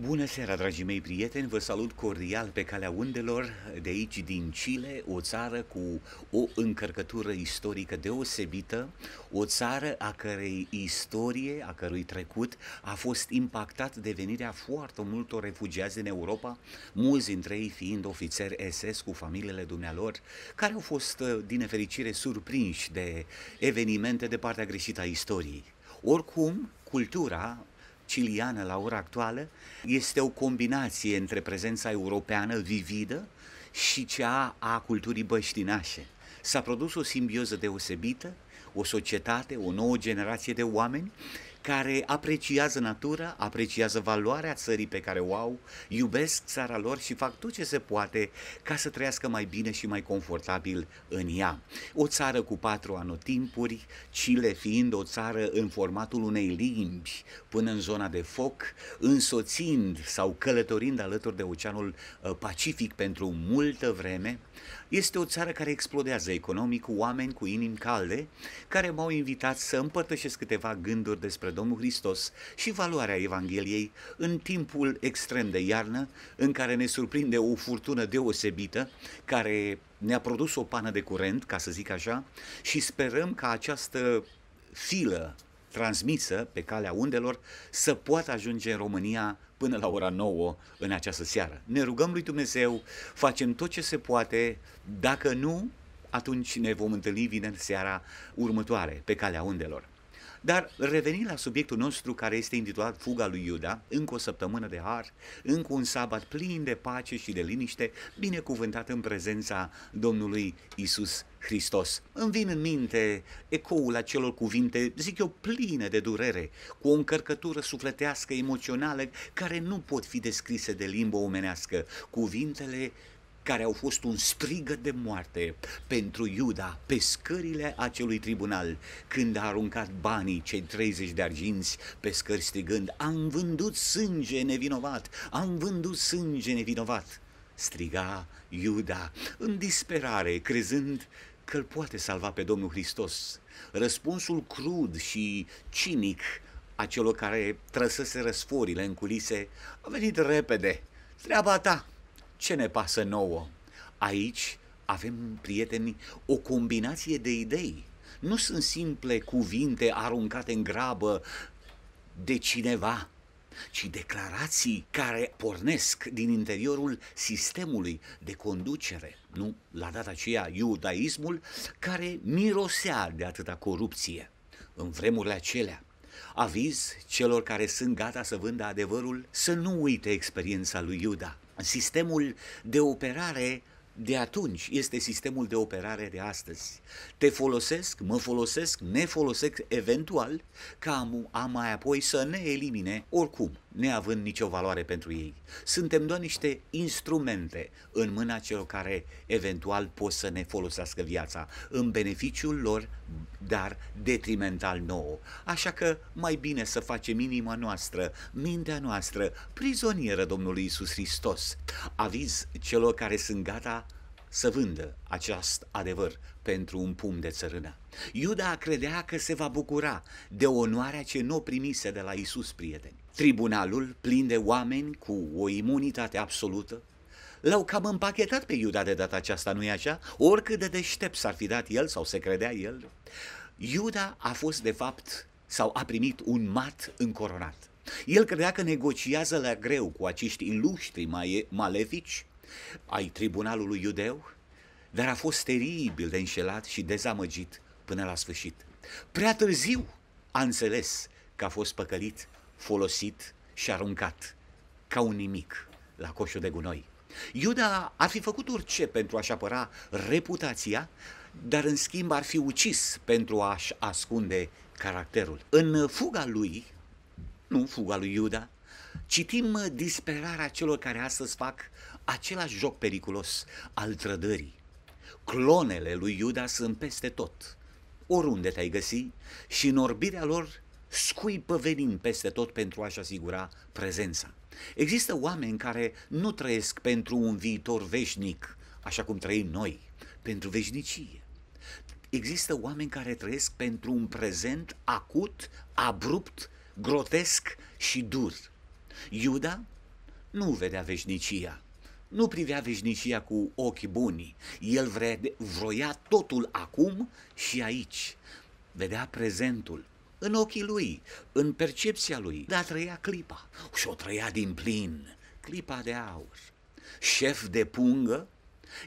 Bună seara, dragii mei prieteni! Vă salut cordial pe calea undelor de aici din Chile, o țară cu o încărcătură istorică deosebită, o țară a cărei istorie, a cărui trecut a fost impactat de venirea foarte multor refugiați din Europa, mulți dintre ei fiind ofițeri SS cu familiile dumnealor, care au fost, uh, din nefericire, surprinși de evenimente de partea greșită a istoriei. Oricum, cultura siciliană la ora actuală este o combinație între prezența europeană vividă și cea a culturii băștinașe. S-a produs o simbioză deosebită, o societate, o nouă generație de oameni care apreciază natura, apreciază valoarea țării pe care o au, iubesc țara lor și fac tot ce se poate ca să trăiască mai bine și mai confortabil în ea. O țară cu patru anotimpuri, Chile fiind o țară în formatul unei limbi până în zona de foc, însoțind sau călătorind alături de Oceanul uh, Pacific pentru multă vreme, este o țară care explodează economic, cu oameni cu inimi calde, care m-au invitat să împărtășesc câteva gânduri despre Domnul Hristos și valoarea Evangheliei în timpul extrem de iarnă, în care ne surprinde o furtună deosebită, care ne-a produs o pană de curent, ca să zic așa, și sperăm ca această filă transmisă pe calea undelor să poată ajunge în România până la ora 9 în această seară. Ne rugăm lui Dumnezeu, facem tot ce se poate, dacă nu, atunci ne vom întâlni vineri seara următoare pe calea undelor. Dar revenind la subiectul nostru care este intitulat Fuga lui Iuda, încă o săptămână de har, încă un sabat plin de pace și de liniște, binecuvântat în prezența Domnului Isus Hristos. Îmi vin în minte ecoul acelor cuvinte, zic eu, pline de durere, cu o încărcătură sufletească, emoțională, care nu pot fi descrise de limbă omenească. Cuvintele care au fost un strigă de moarte pentru Iuda pe scările acelui tribunal, când a aruncat banii cei 30 de arginți pe scări strigând, am vândut sânge nevinovat, am vândut sânge nevinovat. Striga Iuda în disperare, crezând că îl poate salva pe Domnul Hristos. Răspunsul crud și cinic a celor care trăsese răsforile în culise a venit repede. Treaba ta, ce ne pasă nouă? Aici avem, prieteni, o combinație de idei. Nu sunt simple cuvinte aruncate în grabă de cineva, ci declarații care pornesc din interiorul sistemului de conducere, nu la data aceea iudaismul, care mirosea de atâta corupție în vremurile acelea. Aviz celor care sunt gata să vândă adevărul să nu uite experiența lui Iuda. Sistemul de operare de atunci este sistemul de operare de astăzi. Te folosesc, mă folosesc, ne folosesc eventual ca a mai apoi să ne elimine oricum neavând nicio valoare pentru ei. Suntem doar niște instrumente în mâna celor care eventual pot să ne folosească viața, în beneficiul lor, dar detrimental nouă. Așa că mai bine să facem inima noastră, mintea noastră, prizonieră Domnului Isus Hristos. Aviz celor care sunt gata să vândă acest adevăr pentru un pumn de țărână. Iuda credea că se va bucura de onoarea ce nu o primise de la Isus, prieteni. Tribunalul, plin de oameni cu o imunitate absolută, l-au cam împachetat pe Iuda de data aceasta, nu-i așa? Oricât de deștept s-ar fi dat el sau se credea el, Iuda a fost de fapt sau a primit un mat încoronat. El credea că negociază la greu cu acești iluștri malefici ai tribunalului iudeu, dar a fost teribil de înșelat și dezamăgit până la sfârșit. Prea târziu a înțeles că a fost păcălit, folosit și aruncat ca un nimic la coșul de gunoi. Iuda ar fi făcut orice pentru a-și apăra reputația, dar în schimb ar fi ucis pentru a-și ascunde caracterul. În fuga lui, nu fuga lui Iuda, citim disperarea celor care astăzi fac același joc periculos al trădării. Clonele lui Iuda sunt peste tot, oriunde te-ai găsi și în orbirea lor scuipă venin peste tot pentru a-și asigura prezența. Există oameni care nu trăiesc pentru un viitor veșnic, așa cum trăim noi, pentru veșnicie. Există oameni care trăiesc pentru un prezent acut, abrupt, grotesc și dur. Iuda nu vedea veșnicia, nu privea veșnicia cu ochii buni. El vrea, vroia totul acum și aici. Vedea prezentul în ochii lui, în percepția lui, dar trăia clipa și o trăia din plin, clipa de aur. Șef de pungă,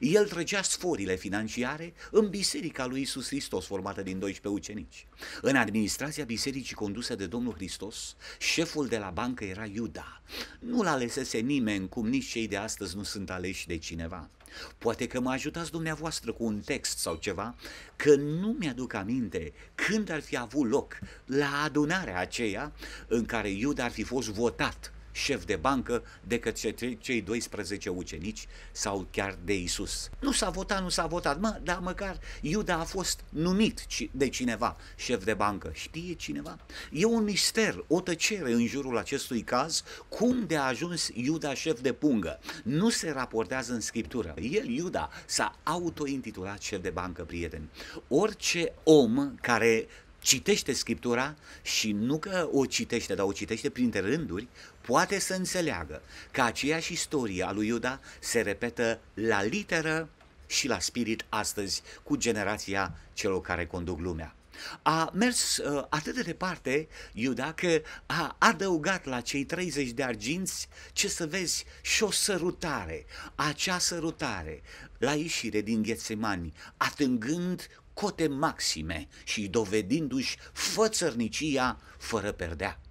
el trăgea sforile financiare în biserica lui Isus Hristos, formată din 12 ucenici. În administrația bisericii condusă de Domnul Hristos, șeful de la bancă era Iuda. Nu-l a alesese nimeni, cum nici cei de astăzi nu sunt aleși de cineva. Poate că mă ajutați dumneavoastră cu un text sau ceva, că nu mi-aduc aminte când ar fi avut loc la adunarea aceea în care Iuda ar fi fost votat șef de bancă de către cei 12 ucenici sau chiar de Isus. Nu s-a votat, nu s-a votat, mă, dar măcar Iuda a fost numit de cineva șef de bancă. Știe cineva? E un mister, o tăcere în jurul acestui caz, cum de a ajuns Iuda șef de pungă. Nu se raportează în scriptură. El, Iuda, s-a autointitulat șef de bancă, prieten. Orice om care citește Scriptura și nu că o citește, dar o citește printre rânduri, poate să înțeleagă că aceeași istorie a lui Iuda se repetă la literă și la spirit astăzi cu generația celor care conduc lumea. A mers uh, atât de departe Iuda că a adăugat la cei 30 de arginți, ce să vezi, și o sărutare. Acea sărutare, la ieșire din Ghețemani, atângând cote maxime și dovedindu-și fățărnicia fără perdea.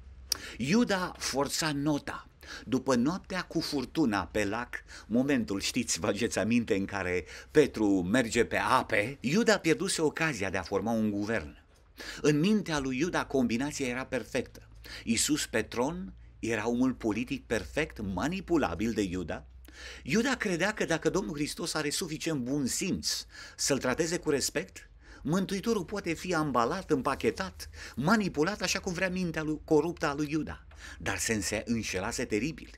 Iuda forța nota. După noaptea cu furtuna pe lac, momentul, știți, vă ageți aminte, în care Petru merge pe ape, Iuda pierduse ocazia de a forma un guvern. În mintea lui Iuda combinația era perfectă. Isus pe tron era omul politic perfect, manipulabil de Iuda, Iuda credea că dacă Domnul Hristos are suficient bun simț să-l trateze cu respect, Mântuitorul poate fi ambalat, împachetat, manipulat așa cum vrea mintea lui, coruptă a lui Iuda, dar se înșelase teribil.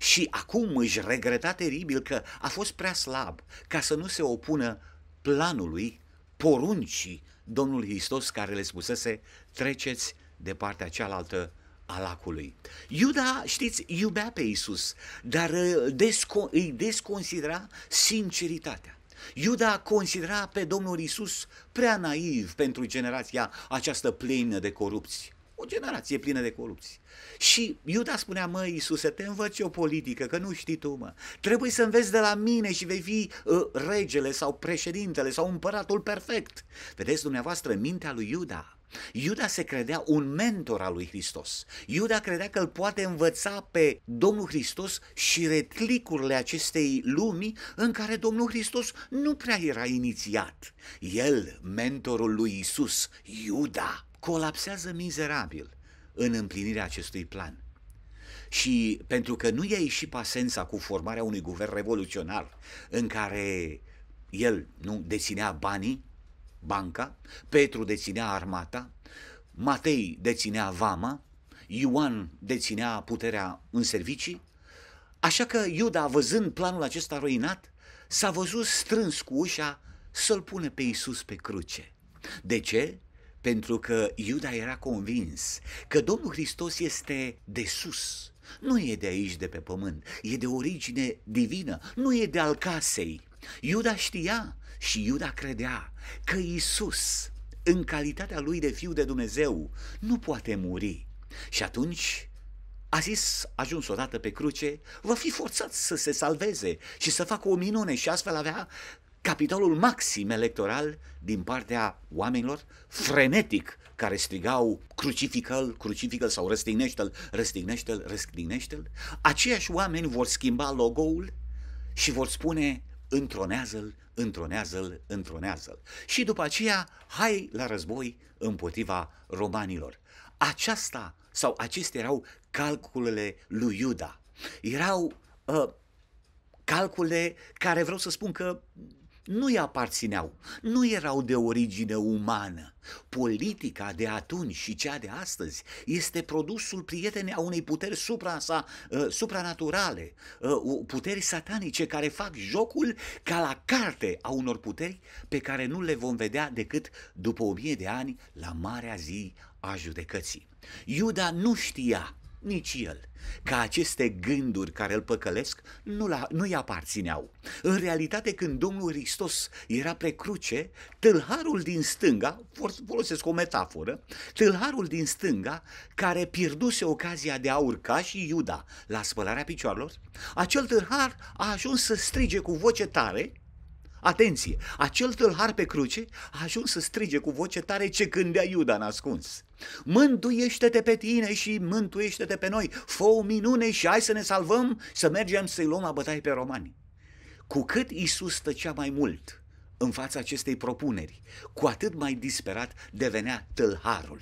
Și acum își regreta teribil că a fost prea slab ca să nu se opună planului, poruncii Domnul Hristos care le spusese treceți de partea cealaltă a lacului. Iuda, știți, iubea pe Isus, dar uh, îi desconsidera sinceritatea. Iuda considera pe Domnul Isus prea naiv pentru generația aceasta plină de corupți. O generație plină de corupți. Și Iuda spunea, măi Iisuse, te învăț eu politică, că nu știi tu, mă. Trebuie să înveți de la mine și vei fi uh, regele sau președintele sau împăratul perfect. Vedeți dumneavoastră, mintea lui Iuda Iuda se credea un mentor al lui Hristos. Iuda credea că îl poate învăța pe Domnul Hristos și retlicurile acestei lumi în care Domnul Hristos nu prea era inițiat. El, mentorul lui Isus, Iuda, colapsează mizerabil în împlinirea acestui plan. Și pentru că nu i-a ieșit pasența cu formarea unui guvern revoluționar în care el nu deținea banii, banca, Petru deținea armata, Matei deținea vama, Ioan deținea puterea în servicii, așa că Iuda, văzând planul acesta ruinat, s-a văzut strâns cu ușa să-l pune pe Iisus pe cruce. De ce? Pentru că Iuda era convins că Domnul Hristos este de sus, nu e de aici, de pe pământ, e de origine divină, nu e de al casei. Iuda știa și Iuda credea că Isus, în calitatea lui de fiu de Dumnezeu, nu poate muri. Și atunci a zis, ajuns odată pe cruce, va fi forțat să se salveze și să facă o minune și astfel avea capitolul maxim electoral din partea oamenilor frenetic care strigau crucifică-l, crucifică-l sau răstignește-l, răstignește-l, răstignește-l, aceiași oameni vor schimba logo-ul și vor spune întronează-l întronează-l, întronează-l. Și după aceea, hai la război împotriva romanilor. Aceasta sau acestea erau calculele lui Iuda. Erau uh, calcule care vreau să spun că nu-i aparțineau, nu erau de origine umană. Politica de atunci și cea de astăzi este produsul prietene a unei puteri supra sa, uh, supranaturale, uh, puteri satanice care fac jocul ca la carte a unor puteri pe care nu le vom vedea decât după o mie de ani la marea zi a judecății. Iuda nu știa nici el, că aceste gânduri care îl păcălesc nu, la, nu-i aparțineau. În realitate, când Domnul Hristos era pe cruce, tâlharul din stânga, folosesc o metaforă, tâlharul din stânga, care pierduse ocazia de a urca și Iuda la spălarea picioarelor, acel tâlhar a ajuns să strige cu voce tare Atenție! Acel tâlhar pe cruce a ajuns să strige cu voce tare ce gândea Iuda ascuns. Mântuiește-te pe tine și mântuiește-te pe noi! Fă o minune și hai să ne salvăm, să mergem să-i luăm la bătaie pe romani. Cu cât Isus tăcea mai mult în fața acestei propuneri, cu atât mai disperat devenea tâlharul.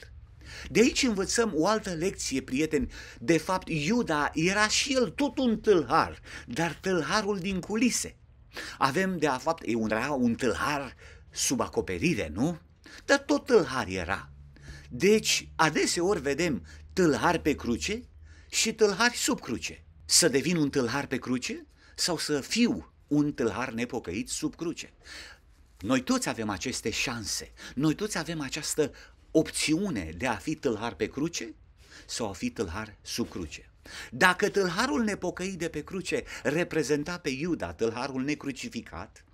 De aici învățăm o altă lecție, prieteni. De fapt, Iuda era și el tot un tâlhar, dar tâlharul din culise – avem de a fapt, e un, era un tâlhar sub acoperire, nu? Dar tot tâlhar era. Deci, adeseori vedem tâlhar pe cruce și tâlhari sub cruce. Să devin un tâlhar pe cruce sau să fiu un tâlhar nepocăit sub cruce. Noi toți avem aceste șanse, noi toți avem această opțiune de a fi tâlhar pe cruce sau a fi tâlhar sub cruce. Dacă tâlharul nepocăit de pe cruce reprezenta pe Iuda, tâlharul necrucificat,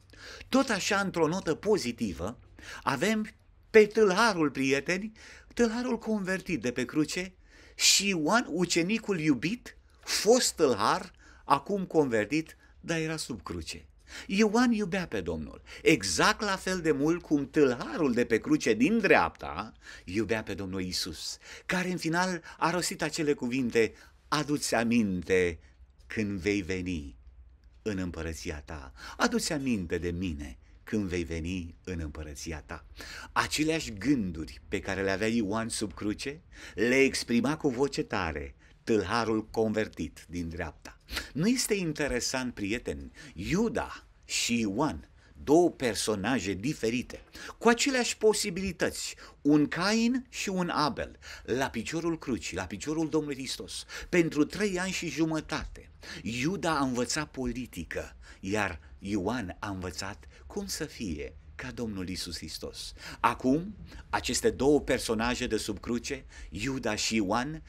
tot așa, într-o notă pozitivă, avem pe tâlharul prieteni, tâlharul convertit de pe cruce și Ioan, ucenicul iubit, fost tâlhar, acum convertit, dar era sub cruce. Ioan iubea pe Domnul, exact la fel de mult cum tâlharul de pe cruce din dreapta iubea pe Domnul Isus, care în final a rostit acele cuvinte, adu-ți aminte când vei veni în împărăția ta. Adu-ți aminte de mine când vei veni în împărăția ta. Aceleași gânduri pe care le avea Ioan sub cruce, le exprima cu voce tare tâlharul convertit din dreapta. Nu este interesant, prieteni, Iuda și Ioan două personaje diferite, cu aceleași posibilități, un Cain și un Abel, la piciorul crucii, la piciorul Domnului Hristos, pentru trei ani și jumătate. Iuda a învățat politică, iar Ioan a învățat cum să fie ca Domnul Isus Hristos. Acum, aceste două personaje de sub cruce, Iuda și Ioan,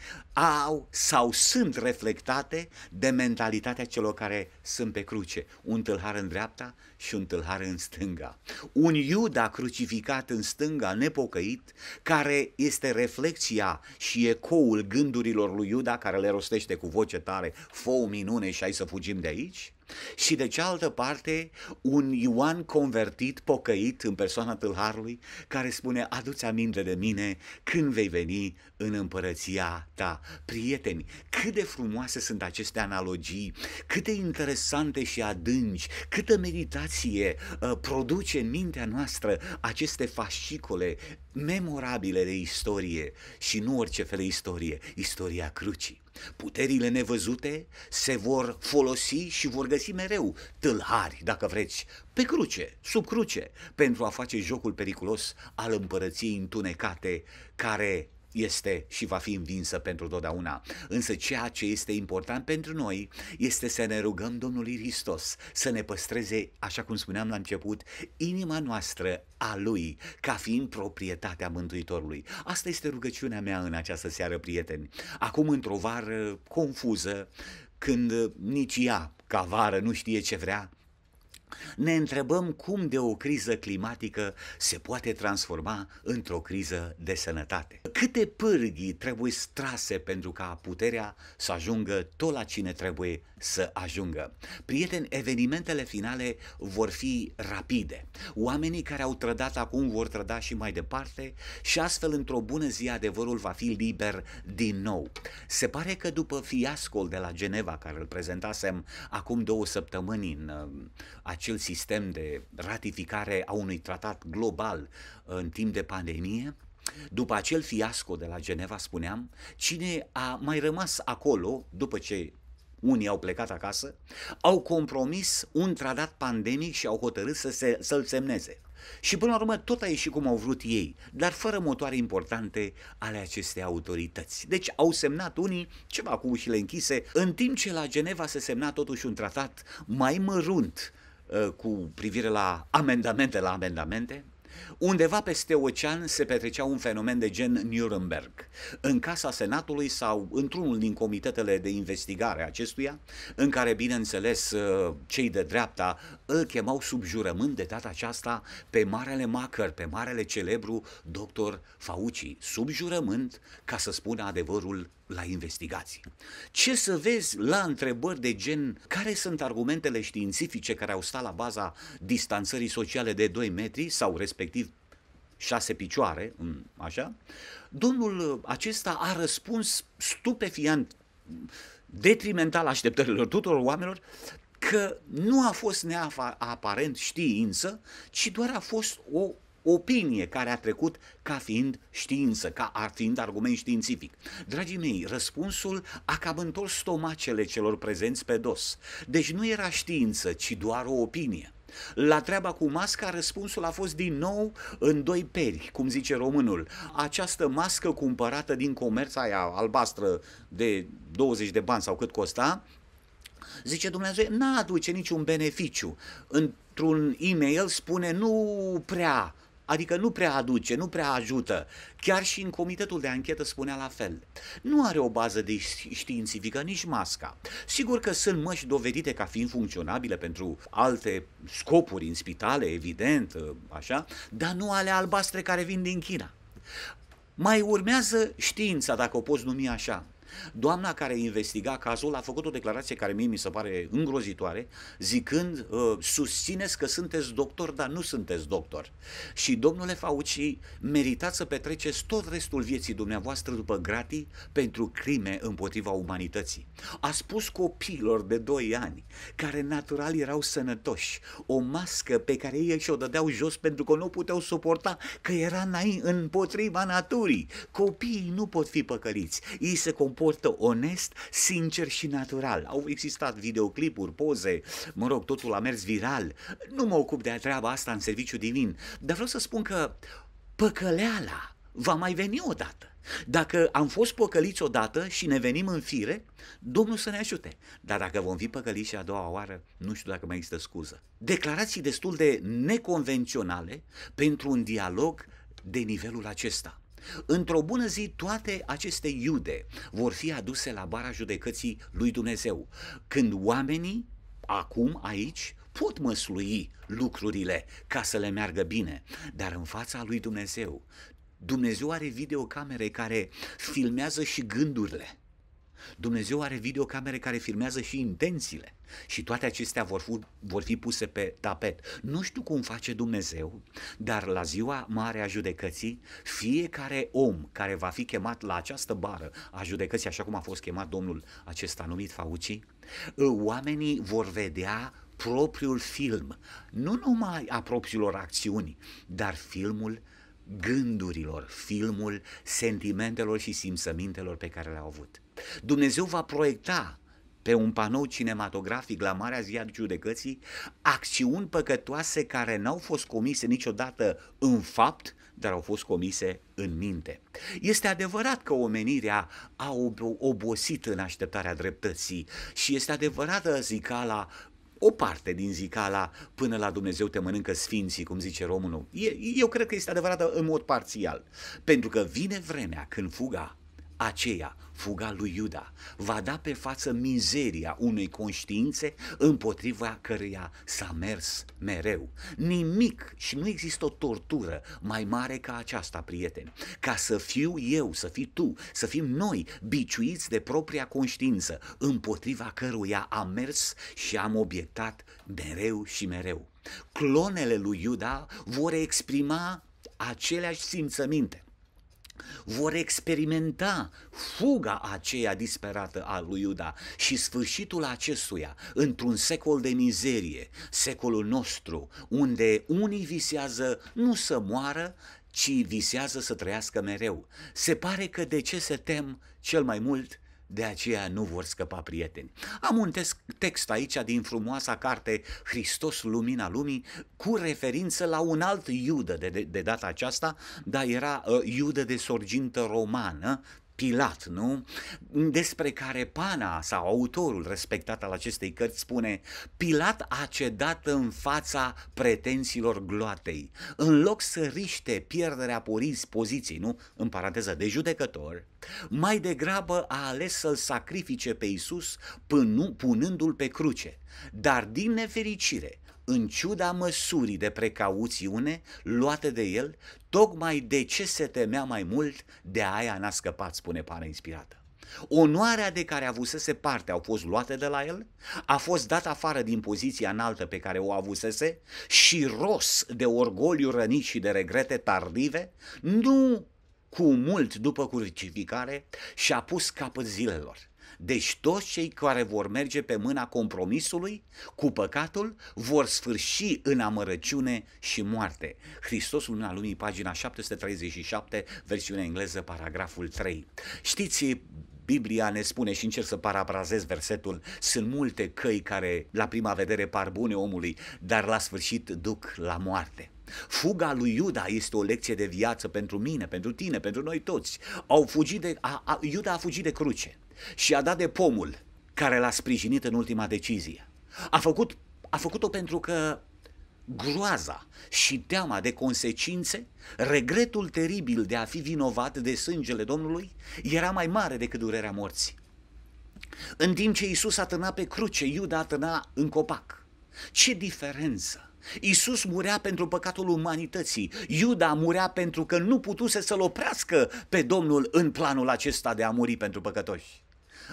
au sau sunt reflectate de mentalitatea celor care sunt pe cruce. Un tâlhar în dreapta și un tâlhar în stânga. Un Iuda crucificat în stânga, nepocăit, care este reflexia și ecoul gândurilor lui Iuda, care le rostește cu voce tare, fă o minune și hai să fugim de aici? Și de cealaltă parte, un Ioan convertit, pocăit în persoana tâlharului, care spune, aduți aminte de mine când vei veni în împărăția ta. Prieteni, cât de frumoase sunt aceste analogii, cât de interesante și adânci, câtă meditație imaginație ă, produce în mintea noastră aceste fascicole memorabile de istorie și nu orice fel de istorie, istoria crucii. Puterile nevăzute se vor folosi și vor găsi mereu tâlhari, dacă vreți, pe cruce, sub cruce, pentru a face jocul periculos al împărăției întunecate care este și va fi învinsă pentru totdeauna. Însă ceea ce este important pentru noi este să ne rugăm Domnului Hristos să ne păstreze, așa cum spuneam la început, inima noastră a Lui, ca fiind proprietatea Mântuitorului. Asta este rugăciunea mea în această seară, prieteni. Acum, într-o vară confuză, când nici ea, ca vară, nu știe ce vrea, ne întrebăm cum de o criză climatică se poate transforma într-o criză de sănătate. Câte pârghii trebuie strase pentru ca puterea să ajungă tot la cine trebuie să ajungă. Prieteni, evenimentele finale vor fi rapide. Oamenii care au trădat acum vor trăda și mai departe și astfel într-o bună zi adevărul va fi liber din nou. Se pare că după fiascol de la Geneva care îl prezentasem acum două săptămâni în uh, acel sistem de ratificare a unui tratat global uh, în timp de pandemie, după acel fiasco de la Geneva, spuneam, cine a mai rămas acolo, după ce unii au plecat acasă, au compromis un tratat pandemic și au hotărât să se, să-l semneze. Și până la urmă tot a ieșit cum au vrut ei, dar fără motoare importante ale acestei autorități. Deci au semnat unii ceva cu ușile închise, în timp ce la Geneva se semna totuși un tratat mai mărunt, Uh, cu privire la amendamente la amendamente, Undeva peste ocean se petrecea un fenomen de gen Nuremberg. În casa Senatului sau într-unul din comitetele de investigare acestuia, în care, bineînțeles, uh, cei de dreapta îl chemau sub jurământ de data aceasta pe marele macăr, pe marele celebru doctor Fauci, sub jurământ ca să spună adevărul la investigații. Ce să vezi la întrebări de gen care sunt argumentele științifice care au stat la baza distanțării sociale de 2 metri sau respectiv șase picioare, așa, domnul acesta a răspuns stupefiant, detrimental așteptărilor tuturor oamenilor, că nu a fost neaparent știință, ci doar a fost o opinie care a trecut ca fiind știință, ca ar fiind argument științific. Dragii mei, răspunsul a cam întors stomacele celor prezenți pe dos. Deci nu era știință, ci doar o opinie. La treaba cu masca, răspunsul a fost din nou în doi peri, cum zice românul. Această mască cumpărată din comerț aia albastră de 20 de bani sau cât costa, zice Dumnezeu, n-aduce niciun beneficiu. Într-un e-mail spune, nu prea Adică nu prea aduce, nu prea ajută. Chiar și în comitetul de anchetă spunea la fel. Nu are o bază de științifică nici masca. Sigur că sunt măști dovedite ca fiind funcționabile pentru alte scopuri în spitale, evident, așa, dar nu ale albastre care vin din China. Mai urmează știința, dacă o poți numi așa. Doamna care investiga cazul a făcut o declarație care mie mi se pare îngrozitoare, zicând, uh, susțineți că sunteți doctor, dar nu sunteți doctor. Și domnule Fauci, meritați să petreceți tot restul vieții dumneavoastră după gratii pentru crime împotriva umanității. A spus copiilor de 2 ani, care natural erau sănătoși, o mască pe care ei și-o dădeau jos pentru că nu puteau suporta că era împotriva naturii. Copiii nu pot fi păcăliți. Ei se comportă comportă onest, sincer și natural. Au existat videoclipuri, poze, mă rog, totul a mers viral. Nu mă ocup de treaba asta în serviciu divin, dar vreau să spun că păcăleala va mai veni odată. Dacă am fost păcăliți odată și ne venim în fire, Domnul să ne ajute. Dar dacă vom fi păcăliți și a doua oară, nu știu dacă mai există scuză. Declarații destul de neconvenționale pentru un dialog de nivelul acesta. Într-o bună zi, toate aceste iude vor fi aduse la bara judecății lui Dumnezeu, când oamenii, acum, aici, pot măslui lucrurile ca să le meargă bine, dar în fața lui Dumnezeu, Dumnezeu are videocamere care filmează și gândurile Dumnezeu are videocamere care filmează și intențiile și toate acestea vor fi, vor fi puse pe tapet. Nu știu cum face Dumnezeu, dar la ziua mare a judecății, fiecare om care va fi chemat la această bară a judecății, așa cum a fost chemat domnul acesta numit Fauci, oamenii vor vedea propriul film, nu numai a propriilor acțiuni, dar filmul gândurilor, filmul sentimentelor și simțămintelor pe care le-au avut. Dumnezeu va proiecta pe un panou cinematografic la Marea Zi a Judecății acțiuni păcătoase care n-au fost comise niciodată în fapt, dar au fost comise în minte. Este adevărat că omenirea a obosit în așteptarea dreptății și este adevărată zicala o parte din zicala până la Dumnezeu te mănâncă sfinții, cum zice românul. Eu cred că este adevărată în mod parțial, pentru că vine vremea când fuga aceea fuga lui Iuda va da pe față mizeria unei conștiințe împotriva căreia s-a mers mereu. Nimic și nu există o tortură mai mare ca aceasta, prieteni. Ca să fiu eu, să fii tu, să fim noi biciuiți de propria conștiință împotriva căruia am mers și am obiectat mereu și mereu. Clonele lui Iuda vor exprima aceleași simțăminte vor experimenta fuga aceea disperată a lui Iuda și sfârșitul acestuia într-un secol de mizerie, secolul nostru, unde unii visează nu să moară, ci visează să trăiască mereu. Se pare că de ce se tem cel mai mult de aceea nu vor scăpa prieteni. Am un text aici din frumoasa carte Hristos, lumina lumii, cu referință la un alt iudă de, de, de data aceasta, dar era uh, iudă de sorgintă romană, Pilat, nu? Despre care Pana sau autorul respectat al acestei cărți spune Pilat a cedat în fața pretențiilor gloatei. În loc să riște pierderea poriz poziției, nu? În paranteză de judecător, mai degrabă a ales să-l sacrifice pe Isus punându-l pe cruce. Dar din nefericire, în ciuda măsurii de precauțiune luate de el, tocmai de ce se temea mai mult, de aia n-a scăpat, spune pana inspirată. Onoarea de care avusese parte au fost luate de la el, a fost dat afară din poziția înaltă pe care o avusese și ros de orgoliu rănit și de regrete tardive, nu cu mult după crucificare și a pus capăt zilelor. Deci toți cei care vor merge pe mâna compromisului cu păcatul vor sfârși în amărăciune și moarte. Hristos, în Lumii, pagina 737, versiunea engleză, paragraful 3. Știți, Biblia ne spune și încerc să paraprazez versetul, sunt multe căi care la prima vedere par bune omului, dar la sfârșit duc la moarte. Fuga lui Iuda este o lecție de viață pentru mine, pentru tine, pentru noi toți. Au fugit de, a, a, Iuda a fugit de cruce și a dat de pomul care l-a sprijinit în ultima decizie. A, făcut, a făcut-o pentru că groaza și teama de consecințe, regretul teribil de a fi vinovat de sângele Domnului, era mai mare decât durerea morții. În timp ce Isus a pe cruce, Iuda a în copac. Ce diferență! Isus murea pentru păcatul umanității. Iuda murea pentru că nu putuse să-l oprească pe Domnul în planul acesta de a muri pentru păcătoși.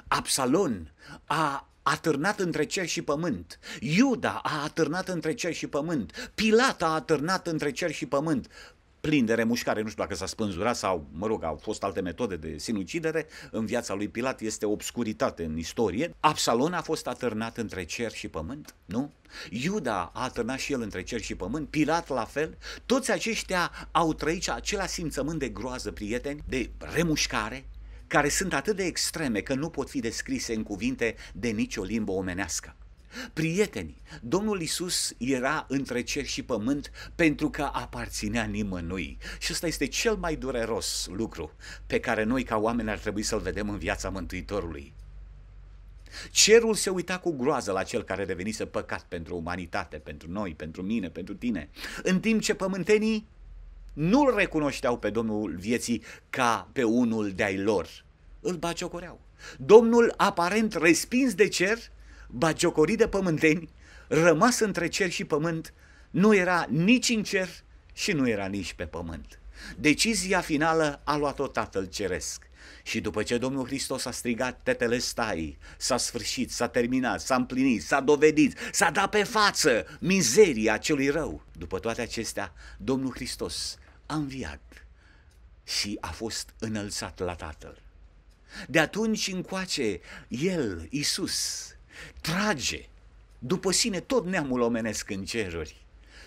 Absalon a atârnat între cer și pământ. Iuda a atârnat între cer și pământ. Pilat a atârnat între cer și pământ plin de remușcare, nu știu dacă s-a spânzurat sau, mă rog, au fost alte metode de sinucidere, în viața lui Pilat este obscuritate în istorie. Absalon a fost atârnat între cer și pământ, nu? Iuda a atârnat și el între cer și pământ, Pilat la fel. Toți aceștia au trăit acela simțământ de groază, prieteni, de remușcare, care sunt atât de extreme că nu pot fi descrise în cuvinte de nicio limbă omenească. Prieteni, Domnul Isus era între cer și pământ pentru că aparținea nimănui. Și ăsta este cel mai dureros lucru pe care noi ca oameni ar trebui să-l vedem în viața Mântuitorului. Cerul se uita cu groază la cel care devenise păcat pentru umanitate, pentru noi, pentru mine, pentru tine, în timp ce pământenii nu-l recunoșteau pe Domnul vieții ca pe unul de-ai lor. Îl baciocoreau. Domnul aparent respins de cer bagiocorit de pământeni, rămas între cer și pământ, nu era nici în cer și nu era nici pe pământ. Decizia finală a luat-o Tatăl Ceresc. Și după ce Domnul Hristos a strigat tetelestai, s-a sfârșit, s-a terminat, s-a împlinit, s-a dovedit, s-a dat pe față mizeria celui rău. După toate acestea, Domnul Hristos a înviat și a fost înălțat la Tatăl. De atunci încoace, El, Isus, Trage după sine tot neamul omenesc în ceruri.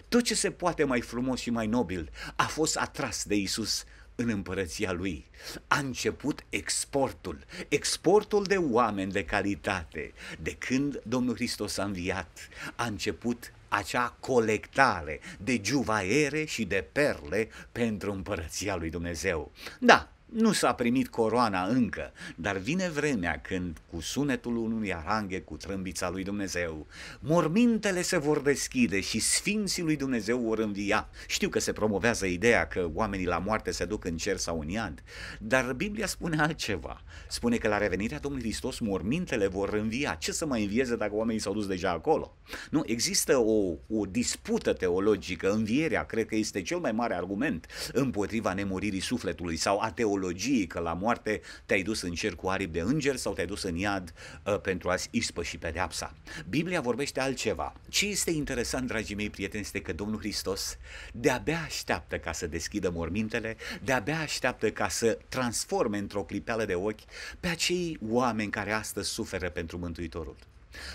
Tot ce se poate mai frumos și mai nobil a fost atras de Isus în împărăția lui. A început exportul, exportul de oameni de calitate. De când Domnul Hristos a înviat, a început acea colectare de juvaiere și de perle pentru împărăția lui Dumnezeu. Da, nu s-a primit coroana încă, dar vine vremea când, cu sunetul unui aranghe, cu trâmbița lui Dumnezeu, mormintele se vor deschide și sfinții lui Dumnezeu vor învia. Știu că se promovează ideea că oamenii la moarte se duc în cer sau în iad, dar Biblia spune altceva. Spune că la revenirea Domnului Hristos mormintele vor învia. Ce să mai învieze dacă oamenii s-au dus deja acolo? Nu, există o, o dispută teologică. Învierea, cred că este cel mai mare argument împotriva nemuririi sufletului sau a teologiei teologii că la moarte te-ai dus în cer cu aripi de îngeri sau te-ai dus în iad uh, pentru a-ți ispăși pedeapsa. Biblia vorbește altceva. Ce este interesant, dragii mei prieteni, este că Domnul Hristos de-abia așteaptă ca să deschidă mormintele, de-abia așteaptă ca să transforme într-o clipeală de ochi pe acei oameni care astăzi suferă pentru Mântuitorul.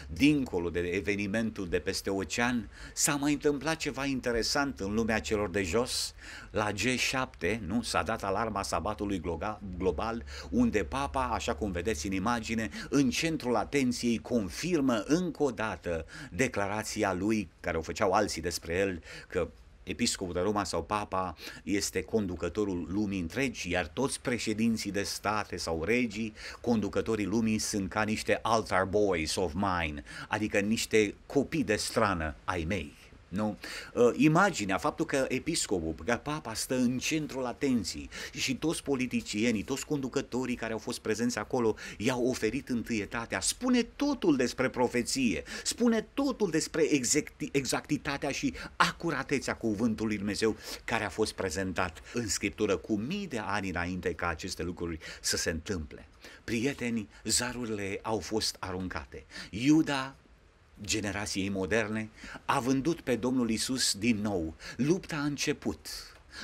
Dincolo de evenimentul de peste ocean, s-a mai întâmplat ceva interesant în lumea celor de jos. La G7, nu, s-a dat alarma sabatului global, unde papa, așa cum vedeți în imagine, în centrul atenției confirmă încă o dată declarația lui, care o făceau alții despre el, că episcopul de Roma sau papa este conducătorul lumii întregi, iar toți președinții de state sau regii, conducătorii lumii sunt ca niște altar boys of mine, adică niște copii de strană ai mei. Nu? Uh, imaginea, faptul că episcopul, că papa stă în centrul atenției și toți politicienii, toți conducătorii care au fost prezenți acolo i-au oferit întâietatea, spune totul despre profeție, spune totul despre exactitatea și acuratețea cuvântului Dumnezeu care a fost prezentat în Scriptură cu mii de ani înainte ca aceste lucruri să se întâmple. Prieteni, zarurile au fost aruncate. Iuda generației moderne, a vândut pe Domnul Isus din nou. Lupta a început.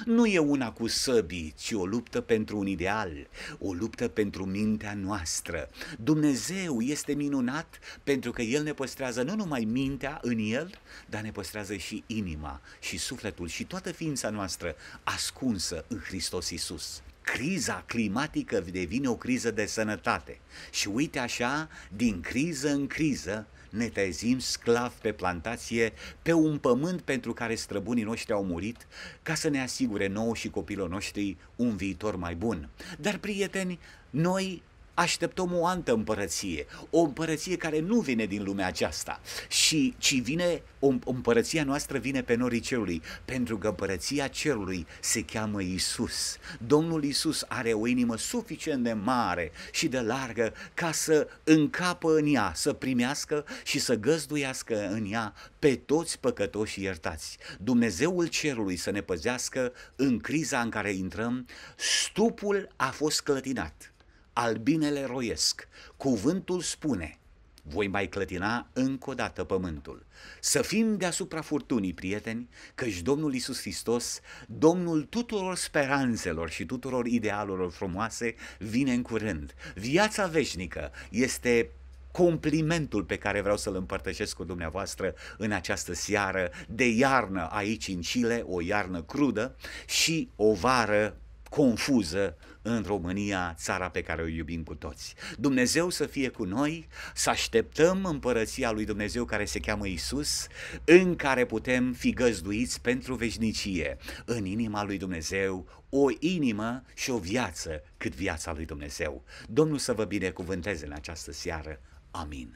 Nu e una cu săbii, ci o luptă pentru un ideal, o luptă pentru mintea noastră. Dumnezeu este minunat pentru că El ne păstrează nu numai mintea în El, dar ne păstrează și inima, și sufletul, și toată ființa noastră ascunsă în Hristos Isus criza climatică devine o criză de sănătate. Și uite așa, din criză în criză, ne trezim sclav pe plantație, pe un pământ pentru care străbunii noștri au murit, ca să ne asigure nouă și copilul noștri un viitor mai bun. Dar, prieteni, noi așteptăm o altă împărăție, o împărăție care nu vine din lumea aceasta, și, ci vine, o împărăția noastră vine pe norii cerului, pentru că împărăția cerului se cheamă Isus. Domnul Isus are o inimă suficient de mare și de largă ca să încapă în ea, să primească și să găzduiască în ea pe toți păcătoși iertați. Dumnezeul cerului să ne păzească în criza în care intrăm, stupul a fost clătinat albinele roiesc. Cuvântul spune, voi mai clătina încă o dată pământul. Să fim deasupra furtunii, prieteni, căci Domnul Isus Hristos, Domnul tuturor speranțelor și tuturor idealurilor frumoase, vine în curând. Viața veșnică este complimentul pe care vreau să-l împărtășesc cu dumneavoastră în această seară de iarnă aici în Chile, o iarnă crudă și o vară confuză în România, țara pe care o iubim cu toți. Dumnezeu să fie cu noi, să așteptăm împărăția lui Dumnezeu care se cheamă Isus, în care putem fi găzduiți pentru veșnicie, în inima lui Dumnezeu, o inimă și o viață cât viața lui Dumnezeu. Domnul să vă binecuvânteze în această seară. Amin.